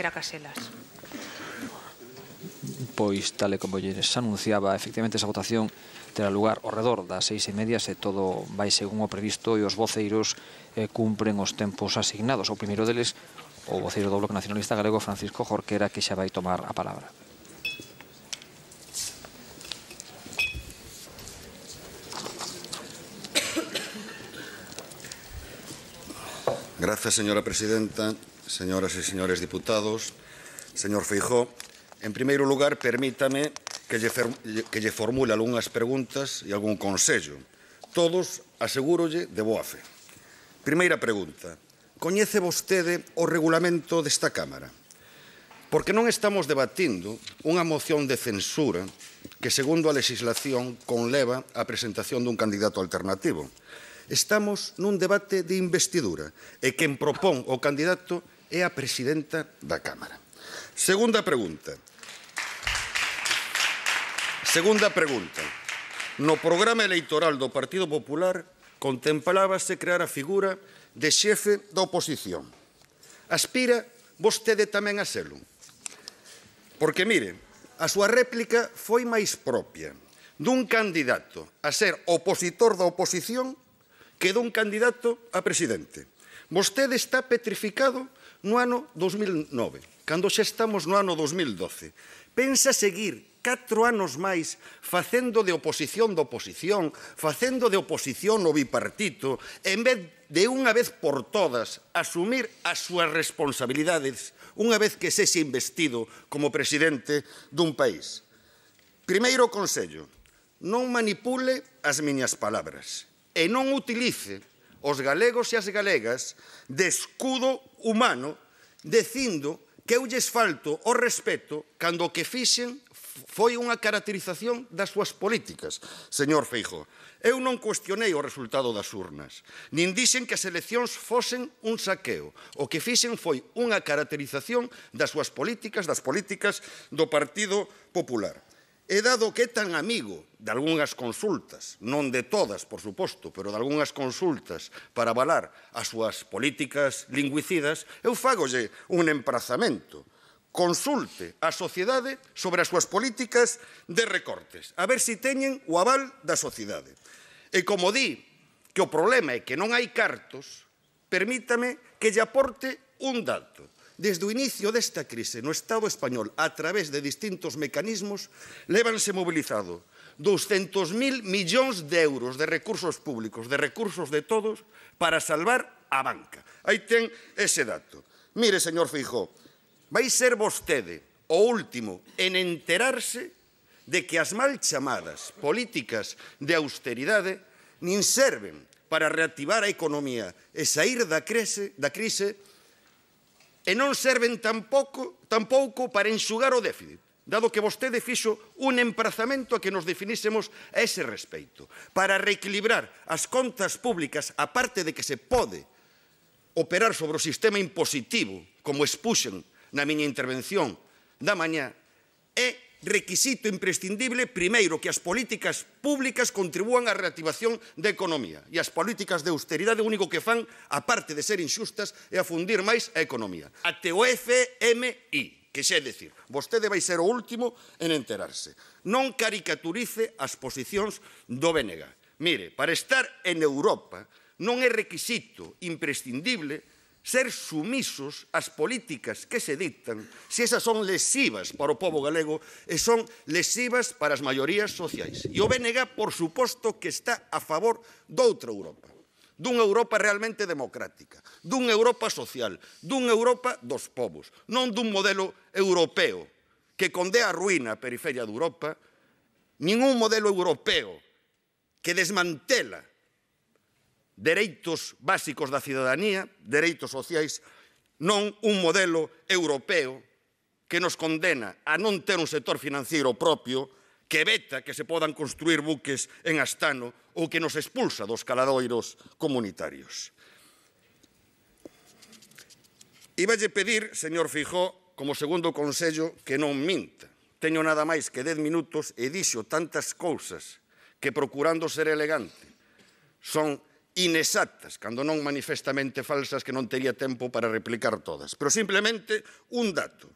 era Caselas. Pois, tal e como lles anunciaba, efectivamente esa votación terá lugar ao redor das seis e media se todo vai según o previsto e os voceiros eh, cumpren os tempos asignados. O primeiro deles, o voceiro do Bloque Nacionalista Galego, Francisco Jorquera, que xa vai tomar a palabra. Grazas, señora presidenta señoras e señores diputados, señor Feijó, en primeiro lugar, permítame que lle, que lle formule algunhas preguntas e algún consello. Todos asegúrolle de boa fe. Primeira pregunta. Coñece vostede o regulamento desta Cámara? Porque non estamos debatindo unha moción de censura que, segundo a legislación, conleva a presentación dun candidato alternativo. Estamos nun debate de investidura e quen propón o candidato é a presidenta da Cámara. Segunda pregunta. Segunda pregunta. No programa electoral do Partido Popular contemplábase crear a figura de xefe da oposición. Aspira vostede tamén a selo. Porque, mire, a súa réplica foi máis propia dun candidato a ser opositor da oposición que dun candidato a presidente. Vostede está petrificado no ano 2009, cando xa estamos no ano 2012. Pensa seguir catro anos máis facendo de oposición da oposición, facendo de oposición o bipartito, en vez de unha vez por todas asumir as súas responsabilidades unha vez que sexe investido como presidente dun país. Primeiro consello, non manipule as miñas palabras e non utilice os galegos e as galegas de escudo humano dicindo que eu lles falto o respeto cando o que fixen foi unha caracterización das súas políticas, señor Feijo. Eu non cuestionei o resultado das urnas, nin dixen que as eleccións fosen un saqueo. O que fixen foi unha caracterización das súas políticas, das políticas do Partido Popular e dado que é tan amigo de algunhas consultas, non de todas, por suposto, pero de algunhas consultas para avalar as súas políticas lingüicidas, eu fagolle un emprazamento. Consulte a sociedade sobre as súas políticas de recortes, a ver se teñen o aval da sociedade. E como di que o problema é que non hai cartos, permítame que lle aporte un dato desde o inicio desta crise no Estado español a través de distintos mecanismos, levanse mobilizado 200.000 millóns de euros de recursos públicos, de recursos de todos, para salvar a banca. Aí ten ese dato. Mire, señor Fijó, vai ser vostede o último en enterarse de que as mal chamadas políticas de austeridade nin serven para reactivar a economía e sair da crise, da crise e non serven tampouco, tampouco para enxugar o déficit dado que vostede fixo un emprazamento a que nos definísemos a ese respeito, para reequilibrar as contas públicas, a parte de que se pode operar sobre o sistema impositivo, como expuxen na miña intervención da mañá, é requisito imprescindible, primeiro, que as políticas públicas contribúan á reactivación da economía e as políticas de austeridade o único que fan, aparte de ser inxustas, é afundir máis a economía. A o FMI, que xa decir, vostede vai ser o último en enterarse. Non caricaturice as posicións do Venega. Mire, para estar en Europa non é requisito imprescindible ser sumisos ás políticas que se dictan se esas son lesivas para o povo galego e son lesivas para as maiorías sociais. E o BNG, por suposto, que está a favor doutra Europa dunha Europa realmente democrática, dunha Europa social, dunha Europa dos povos, non dun modelo europeo que condea a ruína a periferia de Europa, ningún modelo europeo que desmantela dereitos básicos da cidadanía, dereitos sociais, non un modelo europeo que nos condena a non ter un sector financiero propio que veta que se podan construir buques en Astano ou que nos expulsa dos caladoiros comunitarios. Iballe pedir, señor Fijó, como segundo consello, que non minta. Teño nada máis que dez minutos e dixo tantas cousas que procurando ser elegante son inexactas, cando non manifestamente falsas que non tería tempo para replicar todas. Pero simplemente un dato.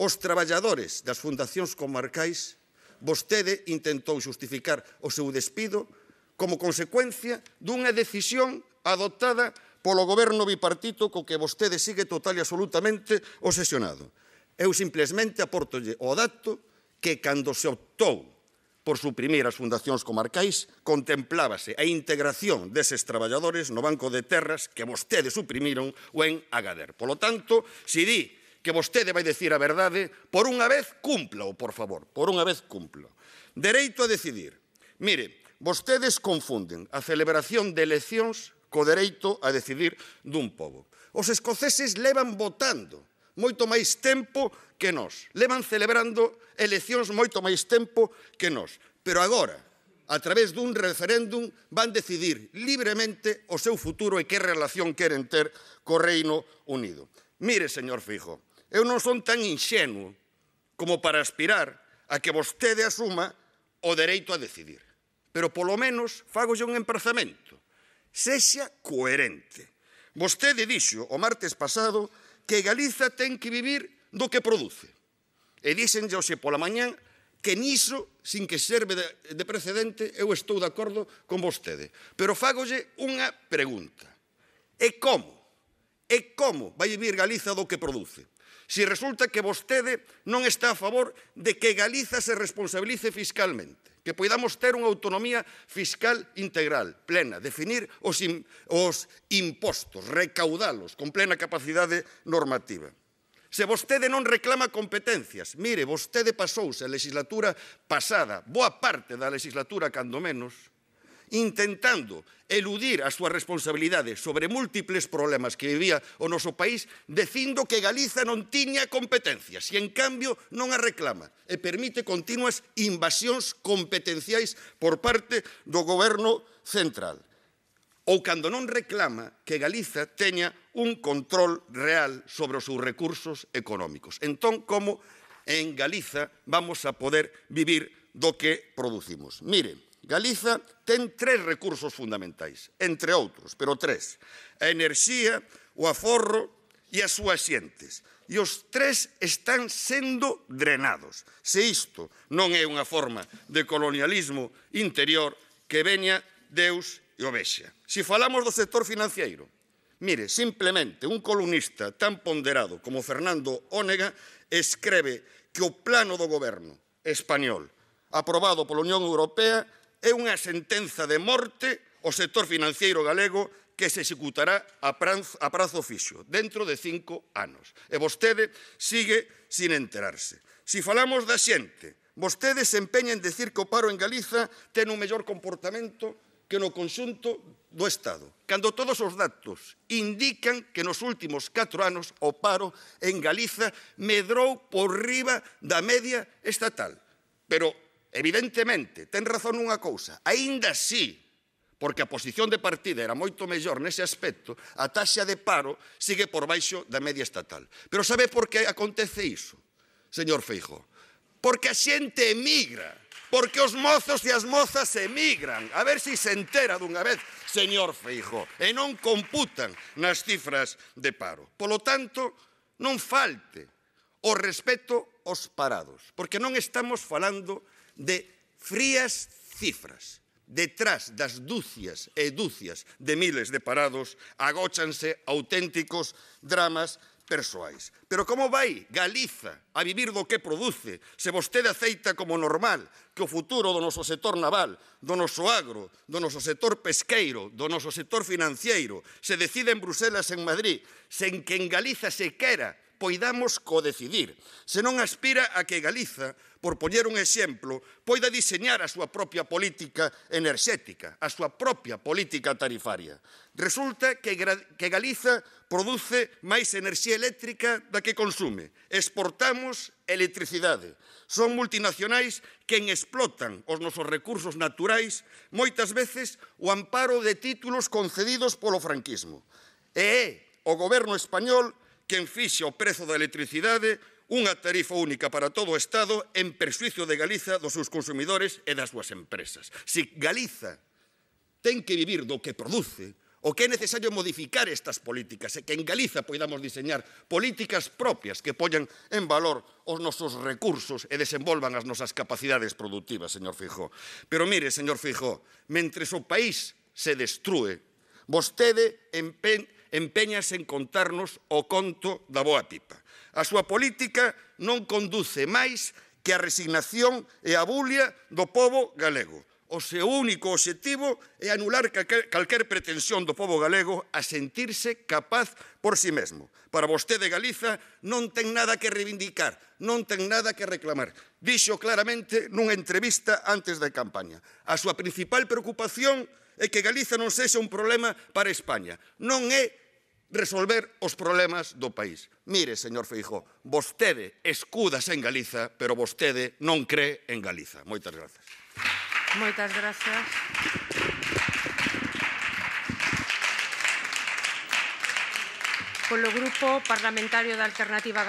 Os traballadores das fundacións comarcais vostede intentou justificar o seu despido como consecuencia dunha decisión adoptada polo goberno bipartito co que vostede sigue total e absolutamente obsesionado. Eu simplemente aportolle o dato que cando se optou por suprimir as fundacións comarcais, contemplábase a integración deses traballadores no Banco de Terras que vostedes suprimiron ou en Agader. Polo tanto, se di que vostede vai decir a verdade, por unha vez cúmplao, por favor, por unha vez cumpla. Dereito a decidir. Mire, vostedes confunden a celebración de eleccións co dereito a decidir dun pobo. Os escoceses levan votando moito máis tempo que nós. Levan celebrando eleccións moito máis tempo que nós. Pero agora, a través dun referéndum, van decidir libremente o seu futuro e que relación queren ter co Reino Unido. Mire, señor Fijo, eu non son tan inxenuo como para aspirar a que vostede asuma o dereito a decidir. Pero polo menos fagolle un emprazamento. Sexa coherente. Vostede dixo o martes pasado que Galiza ten que vivir do que produce. E dixenlle hoxe pola mañán que niso, sin que serve de, de precedente, eu estou de acordo con vostede. Pero fágolle unha pregunta. E como? E como vai vivir Galiza do que produce? Si resulta que vostede non está a favor de que Galiza se responsabilice fiscalmente, que poidamos ter unha autonomía fiscal integral, plena, definir os, os impostos, recaudalos con plena capacidade normativa. Se vostede non reclama competencias, mire, vostede pasouse a legislatura pasada, boa parte da legislatura, cando menos, intentando eludir as súas responsabilidades sobre múltiples problemas que vivía o noso país, dicindo que Galiza non tiña competencias e, en cambio, non a reclama e permite continuas invasións competenciais por parte do goberno central ou cando non reclama que Galiza teña un control real sobre os seus recursos económicos. Entón, como en Galiza vamos a poder vivir do que producimos? Miren, Galiza ten tres recursos fundamentais, entre outros, pero tres. A enerxía, o aforro e as súas xentes. E os tres están sendo drenados. Se isto non é unha forma de colonialismo interior que veña Deus e o vexa. Se falamos do sector financiero, mire, simplemente un columnista tan ponderado como Fernando Ónega escreve que o plano do goberno español aprobado pola Unión Europea é unha sentenza de morte ao sector financiero galego que se executará a prazo, a prazo fixo, dentro de cinco anos. E vostede sigue sin enterarse. Si falamos da xente, vostedes se empeñen en decir que o paro en Galiza ten un mellor comportamento que no conxunto do Estado, cando todos os datos indican que nos últimos 4 anos o paro en Galiza medrou por riba da media estatal. Pero Evidentemente, ten razón nunha cousa, aínda así, porque a posición de partida era moito mellor nese aspecto, a taxa de paro sigue por baixo da media estatal. Pero sabe por que acontece iso, señor Feijo? Porque a xente emigra, porque os mozos e as mozas emigran. A ver se se entera dunha vez, señor Feijo, e non computan nas cifras de paro. Polo tanto, non falte o respeto aos parados, porque non estamos falando de de frías cifras. Detrás das dúcias e dúcias de miles de parados agóchanse auténticos dramas persoais. Pero como vai Galiza a vivir do que produce se vostede aceita como normal que o futuro do noso sector naval, do noso agro, do noso sector pesqueiro, do noso sector financiero se decide en Bruselas en Madrid, sen que en Galiza se quera poidamos codecidir. Senón aspira a que Galiza, por poñer un exemplo, poida diseñar a súa propia política enerxética, a súa propia política tarifaria. Resulta que, que Galiza produce máis enerxía eléctrica da que consume. Exportamos electricidade. Son multinacionais quen explotan os nosos recursos naturais moitas veces o amparo de títulos concedidos polo franquismo. E é o goberno español quen fixe o prezo da electricidade unha tarifa única para todo o Estado en persuicio de Galiza, dos seus consumidores e das súas empresas. Se Galiza ten que vivir do que produce, o que é necesario modificar estas políticas e que en Galiza poidamos diseñar políticas propias que pollan en valor os nosos recursos e desenvolvan as nosas capacidades productivas, señor Fijó. Pero mire, señor Fijó, mentre o país se destrue, vostede empen empeñase en contarnos o conto da boa pipa. A súa política non conduce máis que a resignación e a bulia do povo galego. O seu único obxectivo é anular calquer, calquer pretensión do povo galego a sentirse capaz por si sí mesmo. Para vostede Galiza non ten nada que reivindicar, non ten nada que reclamar. Dixo claramente nunha entrevista antes da campaña. A súa principal preocupación é é que Galiza non sexa un problema para España. Non é resolver os problemas do país. Mire, señor Feijó, vostede escudas en Galiza, pero vostede non cree en Galiza. Moitas grazas. Moitas gracias. Polo Grupo Parlamentario da Alternativa